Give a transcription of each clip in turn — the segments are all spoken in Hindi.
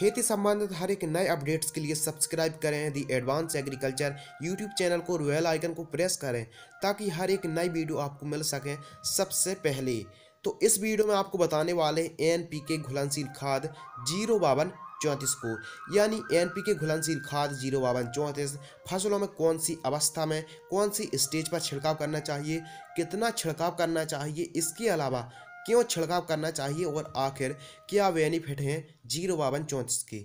खेती संबंधित हर एक नए अपडेट्स के लिए सब्सक्राइब करें the advance agriculture YouTube channel को रोयल आइकन को प्रेस करें ताकि हर एक नई वीडियो आपको मिल सके सबसे पहले तो इस वीडियो में आपको बताने वाले एन पी के घुलनशील खाद जीरो बावन चौंतीस को यानी एन पी के घुलनशील खाद जीरो बावन चौंतीस फसलों में कौन सी अवस्था में कौन सी स्टेज पर छिड़काव करना चाहिए कितना छिड़काव करना चाहिए इसके अलावा क्यों छिड़काव करना चाहिए और आखिर क्या बेनिफिट हैं जीरो बावन चौंतीस के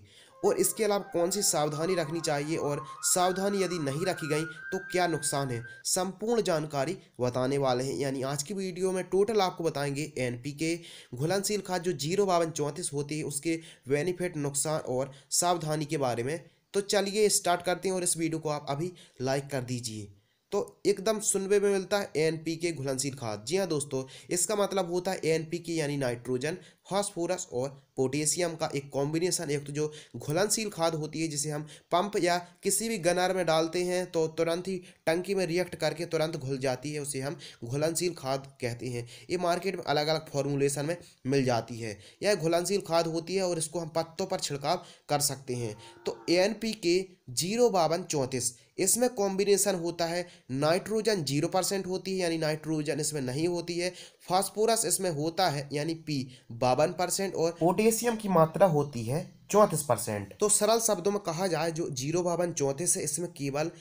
और इसके अलावा कौन सी सावधानी रखनी चाहिए और सावधानी यदि नहीं रखी गई तो क्या नुकसान है संपूर्ण जानकारी बताने वाले हैं यानी आज की वीडियो में टोटल आपको बताएंगे एन पी के घुलनशील खाद जो जीरो बावन चौंतीस होती है उसके बेनिफिट नुकसान और सावधानी के बारे में तो चलिए स्टार्ट करते हैं और इस वीडियो को आप अभी लाइक कर दीजिए तो एकदम सुनवे में मिलता है ए एन पी के घुलनशील खाद जी हाँ दोस्तों इसका मतलब होता है ए एन पी के यानी नाइट्रोजन फास्फोरस और पोटेशियम का एक कॉम्बिनेशन एक तो जो घुलनशील खाद होती है जिसे हम पंप या किसी भी गनार में डालते हैं तो तुरंत ही टंकी में रिएक्ट करके तुरंत घुल जाती है उसे हम घुलनशील खाद कहते हैं ये मार्केट में अलग अलग फॉर्मूलेशन में मिल जाती है यह घुलनशील खाद होती है और इसको हम पत्तों पर छिड़काव कर सकते हैं तो A N P K zero बावन चौंतीस इसमें कॉम्बिनेशन होता है नाइट्रोजन जीरो परसेंट होती है यानी नाइट्रोजन इसमें नहीं होती है फॉस्फोरस इसमें होता है यानी पी बावन बावन परसेंट और पोटेशियम की मात्रा होती है चौंतीस परसेंट तो सरल शब्दों में कहा जाए जो जीरो बावन चौंतीस है इसमें केवल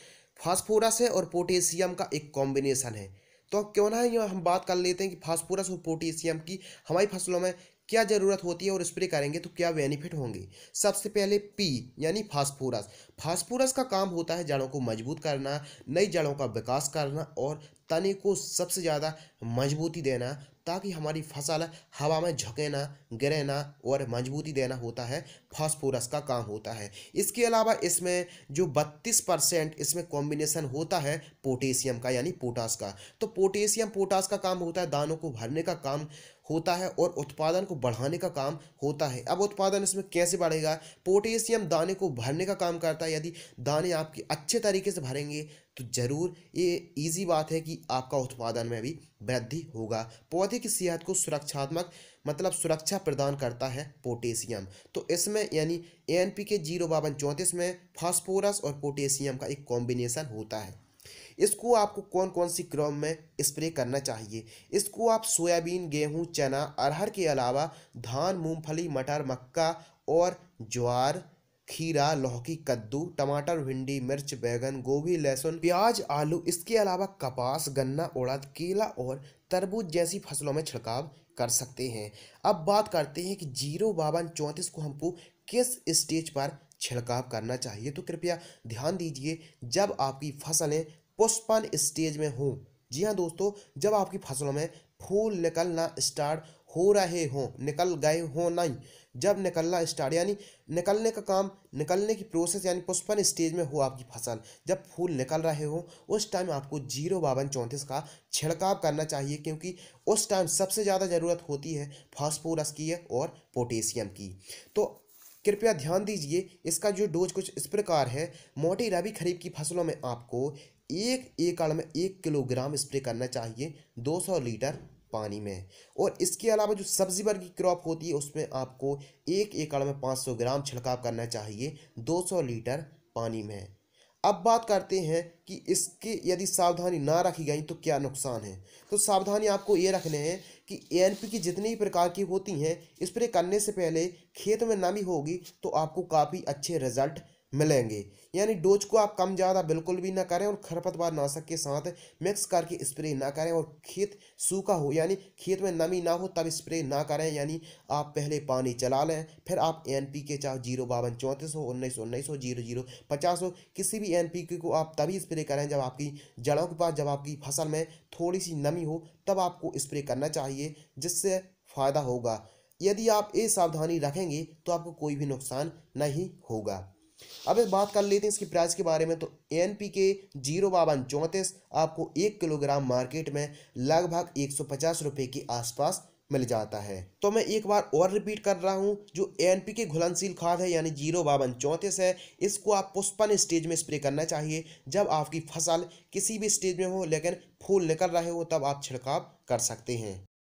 फास्फोरस है और पोटेशियम का एक कॉम्बिनेशन है तो अब क्यों ना ये हम बात कर लेते हैं कि फास्फोरस और पोटेशियम की हमारी फसलों में क्या ज़रूरत होती है और स्प्रे करेंगे तो क्या बेनिफिट होंगे सबसे पहले पी यानी फास्फोरस फास्फोरस का काम होता है जड़ों को मजबूत करना नई जड़ों का विकास करना और तने को सबसे ज़्यादा मजबूती देना ताकि हमारी फसल हवा में झुके ना गिरे ना और मजबूती देना होता है फास्फोरस का काम होता है इसके अलावा इसमें जो 32 परसेंट इसमें कॉम्बिनेशन होता है पोटेशियम का यानी पोटास का तो पोटेशियम पोटास का काम होता है दानों को भरने का काम होता है और उत्पादन को बढ़ाने का काम होता है अब उत्पादन इसमें कैसे बढ़ेगा पोटेशियम दाने को भरने का काम करता है यदि दाने आपके अच्छे तरीके से भरेंगे तो ज़रूर ये ईजी बात है कि आपका उत्पादन में भी वृद्धि होगा पौधे की सेहत को सुरक्षात्मक मतलब सुरक्षा प्रदान करता है पोटेशियम तो इसमें यानी एन पी के जीरो बावन चौंतीस में फॉस्फोरस और पोटेशियम का एक कॉम्बिनेशन होता है इसको आपको कौन कौन सी क्रम में स्प्रे करना चाहिए इसको आप सोयाबीन गेहूं चना अरहर के अलावा धान मूंगफली मटर मक्का और ज्वार खीरा लौकी कद्दू टमाटर भिंडी मिर्च बैगन गोभी लहसुन प्याज आलू इसके अलावा कपास गन्ना उड़द केला और तरबूज जैसी फसलों में छिड़काव कर सकते हैं अब बात करते हैं कि जीरो बावन चौंतीस को हमको किस स्टेज पर छिड़काव करना चाहिए तो कृपया ध्यान दीजिए जब आपकी फसलें पुष्पन स्टेज में हो जी हाँ दोस्तों जब आपकी फसलों में फूल निकलना स्टार्ट हो रहे हों निकल गए हों नहीं जब निकलना स्टार्ट यानी निकलने का काम निकलने की प्रोसेस यानी पुष्पन स्टेज में हो आपकी फसल जब फूल निकल रहे हो उस टाइम आपको जीरो बावन चौंतीस का छिड़काव करना चाहिए क्योंकि उस टाइम सबसे ज़्यादा ज़रूरत होती है फास्फोरस की है और पोटेशियम की तो कृपया ध्यान दीजिए इसका जो डोज कुछ इस प्रकार है मोटी रबी खरीफ की फसलों में आपको एक एकड़ में एक किलोग्राम स्प्रे करना चाहिए 200 लीटर पानी में और इसके अलावा जो सब्जी की क्रॉप होती है उसमें आपको एक एकड़ में 500 ग्राम छिड़काव करना चाहिए 200 लीटर पानी में अब बात करते हैं कि इसके यदि सावधानी ना रखी गई तो क्या नुकसान है तो सावधानी आपको ये रखने हैं कि पी की जितनी भी प्रकार की होती हैं स्प्रे करने से पहले खेत में नमी होगी तो आपको काफ़ी अच्छे रिजल्ट मिलेंगे यानी डोज को आप कम ज़्यादा बिल्कुल भी ना करें और खरपतवार नाशक के साथ मिक्स करके स्प्रे ना करें और खेत सूखा हो यानी खेत में नमी ना हो तब स्प्रे ना करें यानी आप पहले पानी चला लें फिर आप एन पी के चाहे जीरो बावन चौंतीस हो उन्नीस उन्नीस हो जीरो जीरो पचास हो किसी भी एन पी के को आप तभी स्प्रे करें जब आपकी जड़ों के पास जब आपकी फसल में थोड़ी सी नमी हो तब आपको स्प्रे करना चाहिए जिससे फ़ायदा होगा यदि आप ये सावधानी रखेंगे तो आपको कोई भी नुकसान नहीं होगा अब बात कर लेते हैं इसके प्राइस के बारे में तो A N P K zero बावन चौंतीस आपको एक किलोग्राम मार्केट में लगभग एक सौ पचास रुपये के आसपास मिल जाता है तो मैं एक बार और रिपीट कर रहा हूँ जो ए एन पी के घुलनशील खाद है यानी जीरो बावन चौंतीस है इसको आप पुष्पन स्टेज में स्प्रे करना चाहिए जब आपकी फसल किसी भी स्टेज में हो लेकिन फूल निकल रहे हो तब आप छिड़काव कर सकते हैं